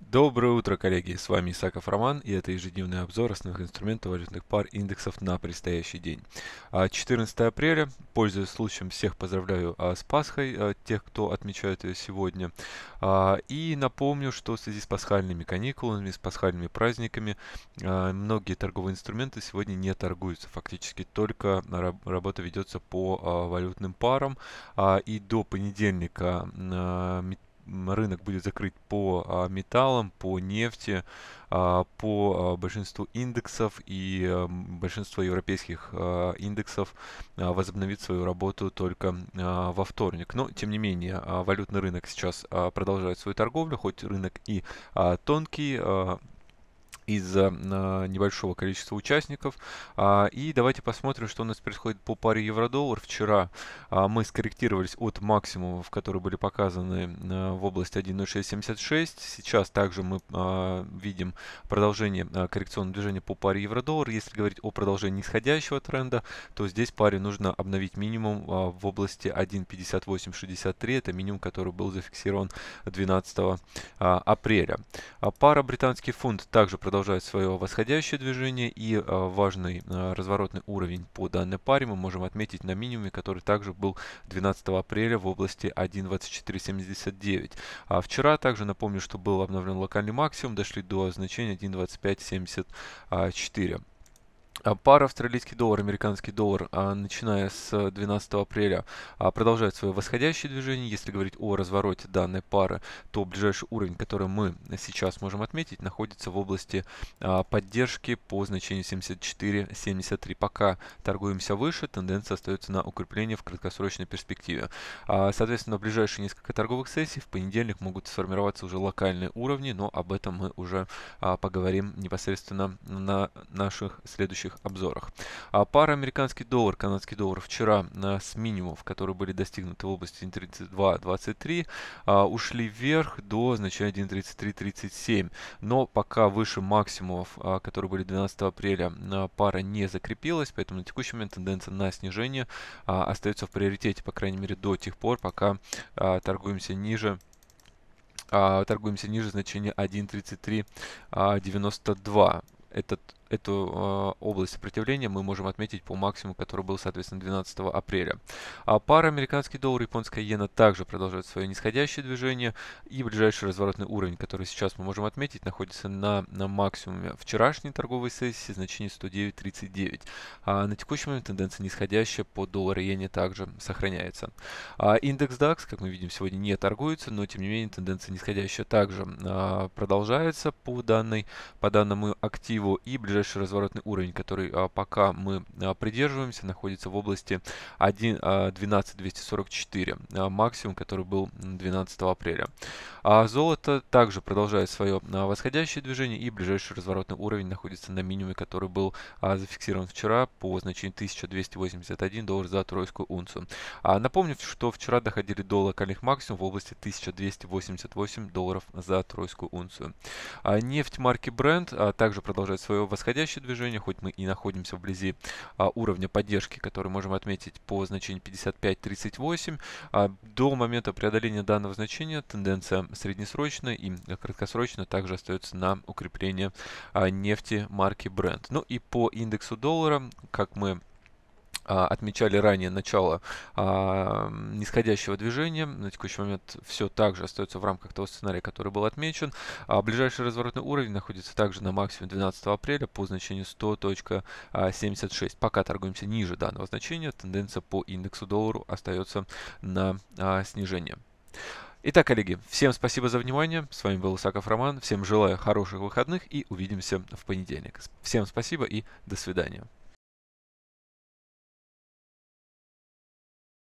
Доброе утро, коллеги! С вами Исаков Роман и это ежедневный обзор основных инструментов валютных пар индексов на предстоящий день. 14 а, апреля. Пользуясь случаем, всех поздравляю а, с Пасхой, а, тех, кто отмечает ее сегодня. И напомню, что в связи с пасхальными каникулами, с пасхальными праздниками, многие торговые инструменты сегодня не торгуются. Фактически только работа ведется по валютным парам. И до понедельника рынок будет закрыт по а, металлам, по нефти, а, по а, большинству индексов и большинство европейских индексов возобновит свою работу только во вторник. Но, тем не менее, валютный рынок сейчас продолжает свою торговлю, хоть рынок и тонкий, из-за а, небольшого количества участников. А, и давайте посмотрим, что у нас происходит по паре евро-доллар. Вчера а, мы скорректировались от максимумов, которые были показаны в области 1.676. Сейчас также мы видим продолжение коррекционного движения по паре евро-доллар. Если говорить о продолжении нисходящего тренда, то здесь паре нужно обновить минимум в области 1.5863. Это минимум, который был зафиксирован 12 апреля. Пара британский фунт также продолжает продолжает свое восходящее движение и э, важный э, разворотный уровень по данной паре мы можем отметить на минимуме, который также был 12 апреля в области 1.2479. А вчера также напомню, что был обновлен локальный максимум, дошли до значения 1.2574. А, пара австралийский доллар, американский доллар, а, начиная с 12 э, апреля, а, продолжает свое восходящее движение. Если говорить о развороте данной пары, то ближайший уровень, который мы сейчас можем отметить, находится в области поддержки по значению 74 73 Пока торгуемся выше, тенденция остается на укрепление в краткосрочной перспективе. Соответственно, в ближайшие несколько торговых сессий в понедельник могут сформироваться уже локальные уровни, но об этом мы уже поговорим непосредственно на наших следующих текущих обзорах. А пара американский доллар, канадский доллар вчера э, с минимумов, которые были достигнуты в области 32-23, а, ушли вверх до значения 1.3337. Но пока выше максимумов, а, которые были 12 апреля, а, пара не закрепилась, поэтому на текущий момент тенденция на снижение а, остается в приоритете, по крайней мере, до тех пор, пока а, торгуемся ниже а, торгуемся ниже значения 1.3392 этот эту э, область сопротивления мы можем отметить по максимуму, который был, соответственно, 12 апреля. А пара американский доллар и японская иена также продолжает свое нисходящее движение. И ближайший разворотный уровень, который сейчас мы можем отметить, находится на, на максимуме вчерашней торговой сессии, значение 109.39. А на текущий момент тенденция нисходящая по доллару и иене также сохраняется. А индекс DAX, как мы видим, сегодня не торгуется, но тем не менее тенденция нисходящая также а, продолжается по, данной, по данному активу. И ближайший ближайший разворотный уровень, который а, пока мы а, придерживаемся, находится в области 1 12 1.12244, максимум, который был 12 апреля. А золото также продолжает свое а, восходящее движение и ближайший разворотный уровень находится на минимуме, который был зафиксирован вчера по значению 1281 доллар за тройскую унцию. Напомню, что вчера доходили до локальных максимум в области 1288 долларов за тройскую унцию. Нефть марки Brent также продолжает свое восходящее нисходящее движение, хоть мы и находимся вблизи а, уровня поддержки, который можем отметить по значению 55.38. А, до момента преодоления данного значения тенденция среднесрочная и краткосрочная также остается на укрепление а, нефти марки Brent. Ну и по индексу доллара, как мы а, отмечали ранее начало а, нисходящего движения. На текущий момент все также остается в рамках того сценария, который был отмечен. А, ближайший разворотный уровень находится также на максимуме 12 апреля по значению 100.76. Пока торгуемся ниже данного значения, тенденция по индексу доллару остается на снижение. Итак, коллеги, всем спасибо за внимание. С вами был Исаков Роман. Всем желаю хороших выходных и увидимся в понедельник. Всем спасибо и до свидания.